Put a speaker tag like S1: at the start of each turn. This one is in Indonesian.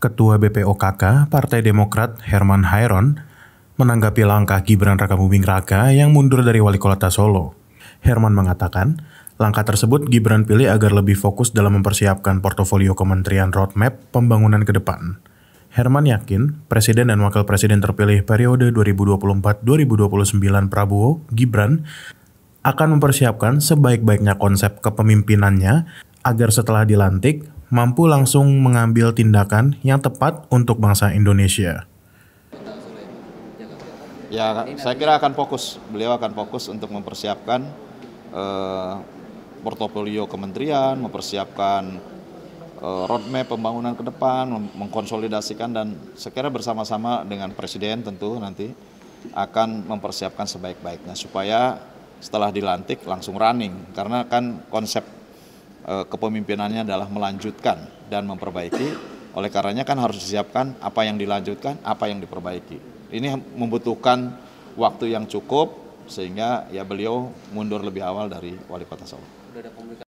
S1: Ketua BPOKK Partai Demokrat Herman Hairon menanggapi langkah Gibran Rakabuming Raka yang mundur dari wali kota Solo. Herman mengatakan, langkah tersebut Gibran pilih agar lebih fokus dalam mempersiapkan portofolio kementerian roadmap pembangunan ke depan. Herman yakin Presiden dan Wakil Presiden terpilih periode 2024-2029 Prabowo Gibran akan mempersiapkan sebaik-baiknya konsep kepemimpinannya agar setelah dilantik mampu langsung mengambil tindakan yang tepat untuk bangsa Indonesia.
S2: Ya, saya kira akan fokus. Beliau akan fokus untuk mempersiapkan eh, portofolio kementerian, mempersiapkan eh, roadmap pembangunan ke depan, mengkonsolidasikan dan saya kira bersama-sama dengan presiden tentu nanti akan mempersiapkan sebaik-baiknya supaya setelah dilantik langsung running karena kan konsep Eh, kepemimpinannya adalah melanjutkan dan memperbaiki. Oleh karenanya kan harus disiapkan apa yang dilanjutkan, apa yang diperbaiki. Ini membutuhkan waktu yang cukup sehingga ya beliau mundur lebih awal dari wali kota Solo.